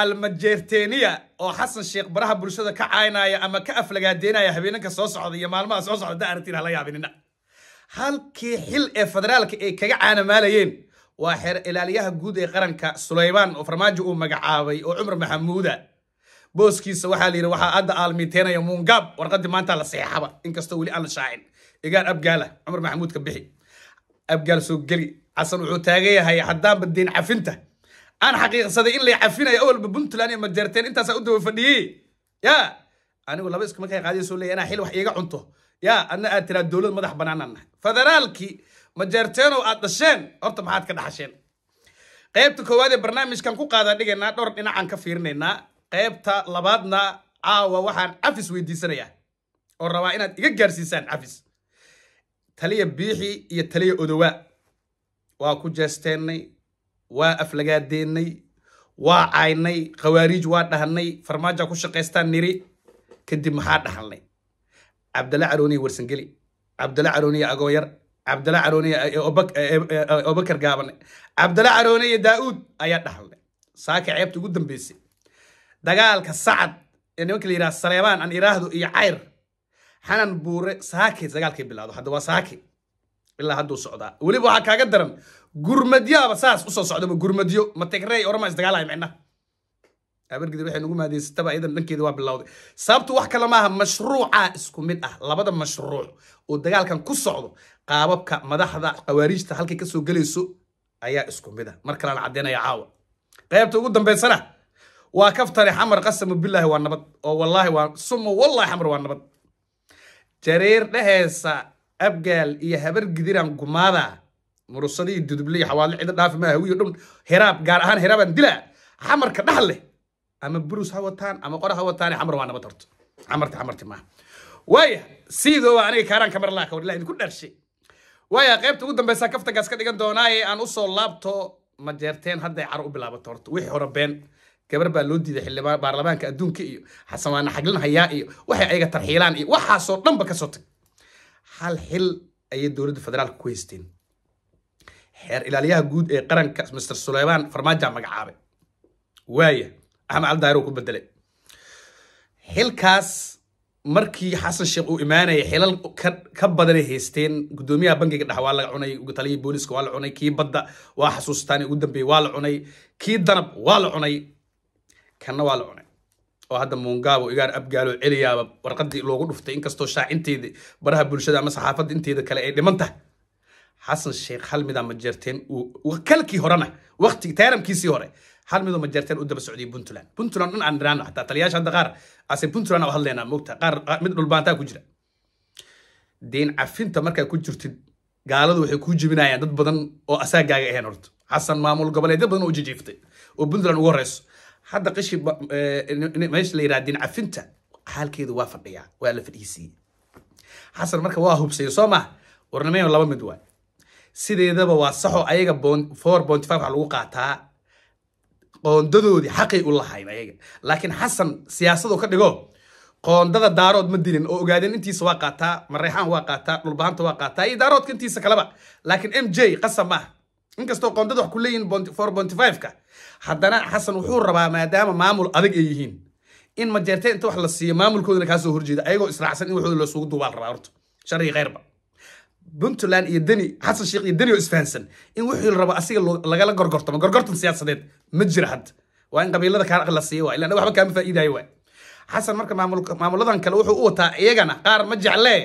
almajerteniya oo xasan sheekh baraha bulshada ka caynaya ama ka aflagaadeynaya habeenanka soo socda iyo maalmaha soo socda da arrintiin hala yaabinina halkii xil ee federaalka ay kaga caanamaalayeen waa xeer ilaaliyaha guud ee qaranka sulaymaan oo farmaajo uu magacaabay oo cumar maxamuuda booskiisa waxaa layidhi waxaa adda aalmiteenaya muungaab warqaddii maanta la saxeexaba inkastoo weli aan la shaacin igaar abgaala cumar maxamuud ka bixi abgaal soo geli casan wuxuu taagan yahay haddaanba deen cafinta aan xaqiiqsaday in lay cafinayo awalba puntland iyo majeerteen intaasaa u daba fadhiyey ya anigu laba isku markay qaadiyo soo leeya inaa xil wax iiga cunto ya adna aad tiraa dowlad madax banaanaan nahay federaalkii majeerteenow aad dhasheen horta maxaad ka dhaxasheen qaybta koowaad ee barnaamijkan ku qaada dhigaynaa dhowr dhinacaan ka fiirinaynaa qaybta labaadna caawa waxaan cafis weydiisanaya oo rabaa inaad iga gaarsiisaan cafis taliya biixi iyo taliya odowa waa ku jeesteennay waa aflagaadeennay waa caaynay khawaariij waa dhahnay farmaaja ku shaqaystaan niri kadib maxaa dhahalnay cabdalla carooniya warsangeli cabdalla carooniya agooyar cabdalla carooniya obakar gaabane cabdalla carooniya daa'uud ayaa dhahalnay saaka ceebta ugu dambeysay dagaalka sacad ee nimanka la yidhaha saleebaan aan iraahdo iyo cayr xanan buure saake dagaalkay bilaado hadda waa saake ilaa hadduu socdaa weliba waxaa kaaga daran gurmadyaaba saas usoo socdaba gurmadyo ma tigrey orama micna abargidi waxay nagu mahadaysataba iyadan dhankeeda waa bilowday sababtu wax kale maaha mashruuca isku mid ah labada mashruuc oo dagaalkan ku socdo qaababka madaxda khawaariijta halkay kasoo gelayso ayaa isku mid ah mar kalean caddeynaya caawa qaybta ugu dambaysana waa kaftane xamar qasama bilaahi waa nabad oo wallaahi waa suma wallaahi xamar waa nabad jareer dheheysa abgaal iyo habar gidiran gumaada murusadii dudubley xawaadle cido dhaafi maa hawiyo dhun hiraab gaar ahaan hiraabaan dilaa xamarka dhax ama burus ha wataan ama qora ha wataane xamar waa nabad horto xamarta xamarti maaha waaya siidooba aniga kaaraan kamar laa kawar ilah idinku dharshe waaya qaybta ugu dambaysa kaftankaas ka dhigan doonaaye aan usoo laabto ma jeerteen hadday caro u bilaabato horto wixii hore been gabar baa loo diiday xildhibaan baarlamaanka adduunka iyo xasamaane xaglin hayaa iyo waxay ayaga tarxiilaan iyo waxaasoo dhanba kasoo tag hal xil ayay dowladda federaalk ku haysteen xeer ilaaliyaha guud ee qaranka mr suleymaan farmaaja magacaabay waaya axmed aldairo ku bedelay xilkaas markii xasan sheekh uu imaanayay xilal ka badanay haysteen guddoomiyaha bangiga dhex waa laga cunay ugu booliiska waa la cunay kii badda waa xasuustaan ugu dambeeyey waa la cunay kii danab waa la cunay kanna waa la cunay oo hadda muungaabo igaar abgaalo celiyaaba warqadii loogu dhuftay inkastoo shaacinteeda baraha bulshada ama saxaafadda inteeda kale ay dhiman tahay xasan sheekh hal midaa ma jeerteen kalkii horena waqti tayramkiisii hore hal ma jeerteen u daba socday puntland puntland dhan aan dhiraano xataa taliyaasha hadda qaar ase puntland oo hadlaynaa moogta qaar mid dhulbaantaa ku jira deen cafinta markaa ku jirtid gaaladu waxay kuu jebinayaan dad badan oo asaagaaga ahayn horta xasan maamul goboleedyo badan oo jijiiftay oo puntland ugu horeyso حد قشي ب... آه... ماش لي رادين عفنتا حال كيدو وافر ليا وعلى في الإيسي حسن مركا واهو بسيو سوما ورنمي ولا مدوا سيدي دابا واصحو ايغا بون فور بون تفاف على الوقاتا قون دادو دي حقي ولا حايم ايغا لكن حسن سياسة دو كدقو قون دادا دارود مدينين او اقادين انتي سواقاتا مريحان واقاتا ملبهان تواقاتا اي دارود كنتي سكلبا لكن ام جي قسم ما inkastoo qoondada wax ku leeyihiin for bonty fiveka haddana xasan wuxuu rabaa maadaama maamul adag ay yihiin in majeerte inta wax la siiyo maamulkoodana kaasoo horjeeda ayagoo israacsan in waxooda lasugu duubaa rabaa horta shariyi khayrba puntland iyo deni xasan sheekh iyo deni oo isfahansan in wixii la rabo asiga lagala gorgortamo gorgortan siyaasadeed ma jira hadda waa in qabiilada kaa la siiyo waa ilaa waxba kaama faa'iidaayo waa xasan marka maamuladan kale wuxuu u wataa iyagana qaar ma jeclee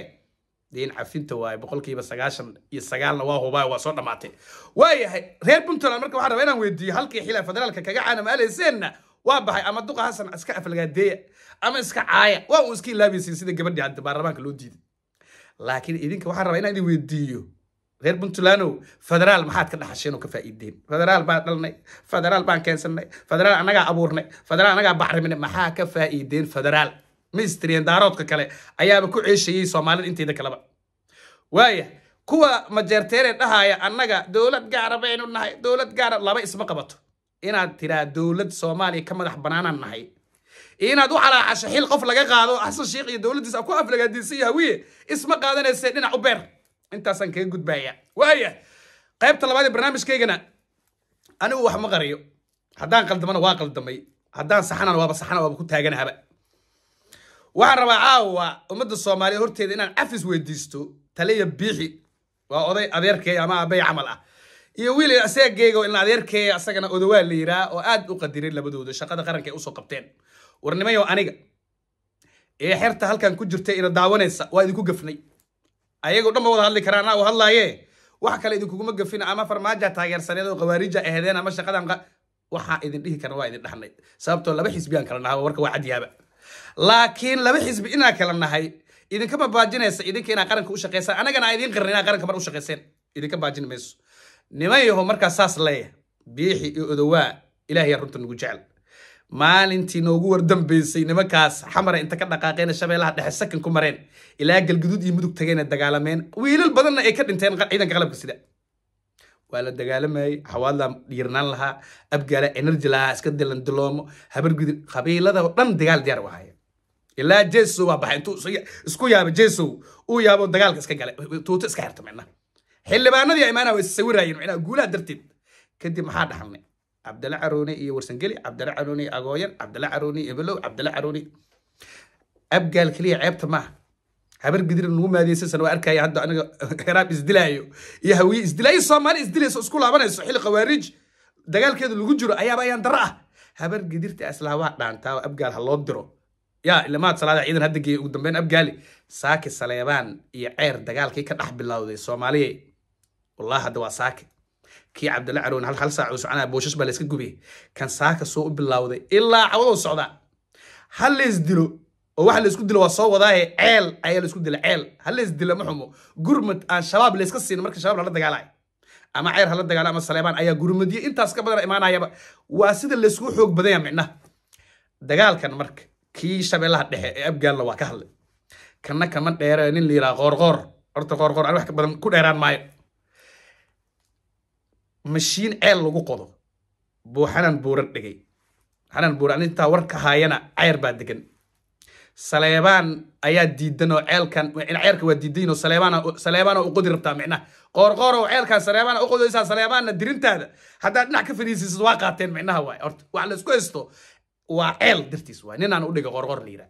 de cafinta waaye boqolkiiba sagaashan iyo sagaalna waa hubaayo waa soo dhamaatay waayahay reer puntland marka waxaan rabaa inaan weydiiyo halkii xilaa federaalka kaga caanamaaleyseena waa baxay ama duqa hasan iska afalgaadeeya ama iska caaya waa uu iska ilaabaysiin sida gabadhii hadda baarlamaanka loo diiday laakiin idinka waxaan rabaa inaan idin weydiiyo reer puntlandow federaal maxaad ka dhaxasheen oo ka faa'iideen federaal baan dhalnay federaal baan keensannay federaal annagaa abuurnay federaal annagaa baxriminay maxaa ka faa'iideen federaal mistriyan daaroodka kale ayaaba ku ceeshayey soomaalida inteeda kaleba waaya kuwa majeerteere dhahaya annaga dowlad gaara baynu nahay dowlad gaara laba isma qabato inaad tiraa dowlad soomaaliya ka madax banaanaan nahay inaad u xalaaxasho xil qof laga qaado xasan sheekh iyo dowladdiis ku aflagaadiisan yahay wiye isma qaadanayse dhinac u beer intaasaan kaga gudbaaya waaya qaybta labaad ee barnaamijkaygana anigu wax ma qariyo haddaan qaldamana waa qaldamay haddaan saxana waaba saxana waaba ku taaganahaba waxaan rabaa caawa ummadda soomaaliya horteeda inaan cafis weydiisto taliya biixi waa oday adeerkay ama abay camal ah iyo wiil asageygo ilna adeerkey asagana odowaa la yiraa oo aad u qadiray labadooda shaqada qaranka ay usoo qabteen warnimayo aniga ee xerta halkan ku jirta ina daawanaysa waa idinku gafnay ayagoo dhan ma wada hadli karaan u hadlaaye wax kale idinkuguma gafina ama farmaaja taageersaneed oo kawaarija ahdeen ama shaqadan waxaa idin dhihi karna waa idin dhaxnay sababtoo laba xisbiyaan kala nahaa warka waa cadyaaba laakiin laba xisbi inaa kala nahay idinkama baajinaysa idinka inaa qaranka u shaqaysaan anagana aan idiin qarin inaa qaranka mar u shaqayseen idinka baajin mayso niman yaho markaas saas leeya biixi iyo odowaa ilaahay runta nagu jecel maalintii noogu wardambaysay nimankaas xamara inta ka dhaqaaqeen shabeelaha dhexe sakan ku mareen ilaa galguduud iyo mudug tageena dagaalameen wiilal badanna ay ka dhinteen ciidanka qalabka sida waa la dagaalamayey xawaadla dhiirnaan lahaa abgaala enerji lahaa iska dilan diloomo habar gudid qabiiladao dhan dagaal diyaar ahaya ilaa jesow baa baxay intuu isku yaaba jesow uu yaabo dagaalka iska galay tuuto iska xirta midna xildhibaanadii imaanaha way sawiraayeen macnaha guulaha darteed kadib maxaa dhaxalnay cabdalla caroone iyo warsangeli cabdalla caroone agooyan cabdalla caroone ebelow cabdalla caroone abgaal keliya ceebta maaha habar gidir nagu maadiyeysansan waa arkaya hadda aniga xiraab isdilaayo iyo hawiye isdilaayo soomaali isdilayso isku laabanayso xilli khawaarij dagaalkeeda lagu jiro ayaaba ayaan daro ah habar gidirta islaabaa dhaantaa oo abgaal ha loo diro yaa ilamaad salaada ciidan hadda geeye ugu dambeyn abgaali saaki saleebaan iyo ceer dagaalkii ka dhex bilowday soomaaliya wallahi hadda waa saaki kii cabdilla caroon hal hal saac oo soconaa booshash baa layska gubiyey kan saaka soo u bilowday ilaa cawadoo socda ha lays oo waxa laisku dilo waa soo wadaaye ceel ayaa laisku dila ceel halaisdila ma xumo gurmud aan shabaab layska siin marka shabaab lala dagaalay ama ceer hala dagaala ama saleebaan ayaa gurmudyo intaas ka badan imaanayaba waa sida layskugu xoog badanya micnaha dagaalkan marka kii shabeellaha dhexe ee abgaalla waa ka hadlay kana kama dheere nin la yidhaha qoorqoor horta qoorqoor aan wax ka badan ku dheeraan maayo mashiin ceel lagu qodo buuxanaan buuran dhigay xanaan buuran intaa warka haayana ceer baa degan saleebaan ayaa diidan oo ceelkan ceelka waa diidanoo saleebaan saleebaana u qodi rabtaa micnaha qoorqoorow ceelkan saleebaana u qodaysaa saleebaanna dirintaada haddaad dhinac ka fadhiisiisad waa qaateen micnaha waay horta wax la isku haysto waa ceel dartiis waay ninaan u dhiga qoorqoor la yidhaa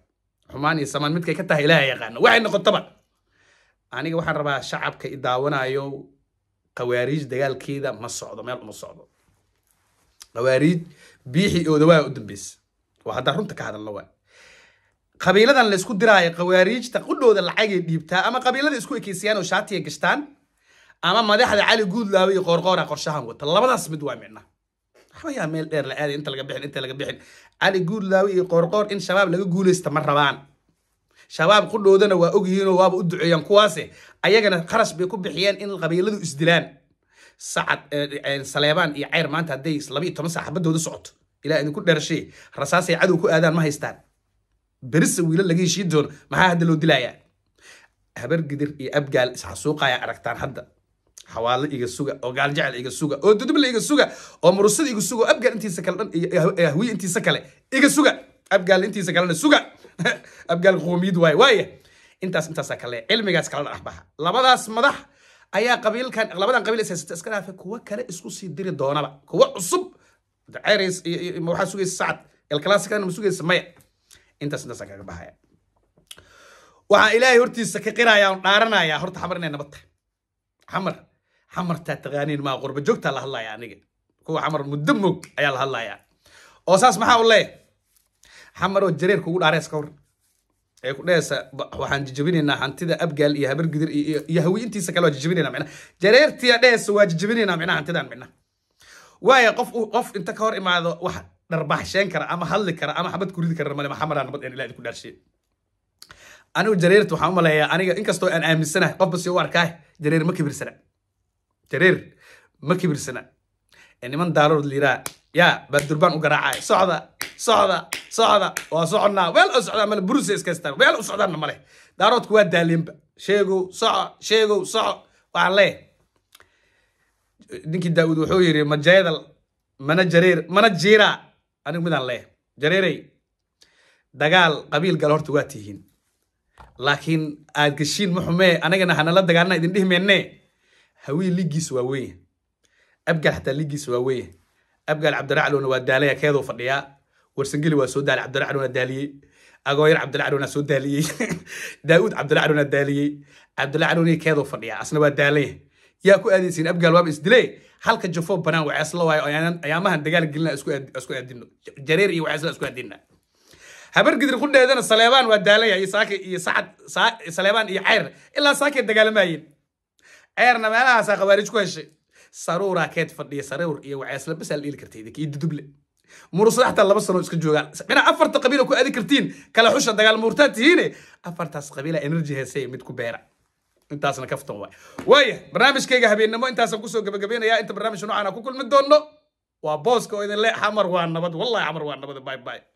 xumaan iyo samaan midkay ka tahay ilaaha yaqaana waxay noqotaba aniga waxaan rabaa shacabka i daawanayo dagaalkeeda ma socdo meel uma socdo kawaariij biixii oodawaa u dambeysa waa haddaan runta ka hadalno waay qabiiladan laysku diraayo khawaariijta qudhooda lacagay dhiibtaa ama qabiilada isku ekeysayaan oo shaatiya gashtaan ama madaxda cali guudlaawe iyo qoorqoora qorshahan wata labadaas mid waa midna waxba meel dheer la aaday inta laga bixin inta laga bixin cali guudlaawe iyo qoorqoor in shabaab laga guulaysta ma rabaan shabaab qudhoodana waa ogyihiinoo waaba u duceeyaan kuwaase ayagana qarash bay ku bixiyeen in qabiiladu isdilaan sacad eh, eh, saleebaan iyo ceyr maanta hadday laba toban sac socoto ilaa idinku dherashee rasaasay cadow ku aadaan ma haystaan berisa wiila laga heshiin doono maxaa hadda loo dilayaa habar gidir iyo abgaal isxasuuqaya aragtaan hadda xawaalo iga suga oo gaaljecel iga suga oo duduble iga suga oo murusada iga suga oo abgaal intiisa kale dhan iyo intiisa kale iga suga abgaal intiisa kalena suga abgaal qoomiyad waay waaya intaas intaasaa kale cilmigaas kala ah dhexbaxa labadaas madax ayaa qabiilkan labadan qabiil isaysata iska dhaafay kuwa kale isku sii diri doonaba kuwa cusub ceres waxaa sugaysa sacad el ma sugaysa maya intaas intaasa kaga baxaya waxaan ilaahay hortiisa ka qiraya on dhaaranayaa horta xamar inay nabad tahay xamar xamartaa taqaaniin maa qurba joogtaa la hadlaya aniga kuwa xamar muddo mog ayaa la hadlayaa oo saas maxaa u leeyahay xamaroo jareer kugu dhaareys ka hor ee ku dhehaysa waxaan jijabinaynaa hantida abgaal iyo habar iyo hawi intiisa kale waa jijabinayna micna jareertiya dhehaysa waa jijabinaynaa micna hantidaan micna waayo qof qof inta ka hor imaado waxa dharbaxsheen kara ama hadli kara ama xabad kuridi kara male maxamada nabad in ila idinku dhaarshiye anigu jareert waxaan u maleeyaa aniga inkastoo aan aaminsanahay qofba si u arkaah jareer ma kibirsana jareer ma kibirsana niman daarood liiraa yaa baa durbaan u garaacaya socda socda socda waa soconnaa weel u socdaa male burusa iska weel u socdaanna male daaroodku waa daalienba sheegow soco sheegow soco waxaan leeyahay ninkii daa'uud wuxuu yidhi ma jeedal mana jareer mana jiiraa anigu midaan leh jareerey dagaal qabiil gal horta waa tihiin laakiin aad geshiin ma xumee anagana hanala dagaalna idin dhihmeenne hawiil liggiisu waa weeye abgaal xataa liggiisu waa weeye abgaal cabdiraclowna waa daalaya keeduu fadhiyaa warsangeli waa soo daalay cabdiraclowna daaliyey agooyar cabdiraclowna soo daaliyey daa'uud cabdiraclowna daaliyey cabdiraclowna keeduu fadhiyaa asna waa daalaya yaa ku aadeysiin abgaal waaba isdile halka jafo banaan wacaasla waayo ayaamahan dagaal gelina isku aadino jareer iyo wacaasla isku aadina habar gidir saleebaan waa daalaya iyo saake iyo sacad saleebaan iyo ceyr ilaa saakee dagaalamayeen ceyrna meelahaasaa khawaarij ku heshay saruuraa keed fadhiya saruur iyo wacaasla basaa dhiili karta idinka iyo duduble murusada laba sanoo iska joogaan dhinac afarta qabiil ku aadi kartiin kala xusha dagaal muurtaan tihiine afartaas qabiila energy heesaya mid ku beera intaasna ka fitooba waaya barnaamijkayga habeennimo intaasaan kusoo gabagabeynayaa inta barnaamij noocaan ku kulmi doonno waa booska oo idin le xamar waa nabad wallahi xamar waa nabad bye bye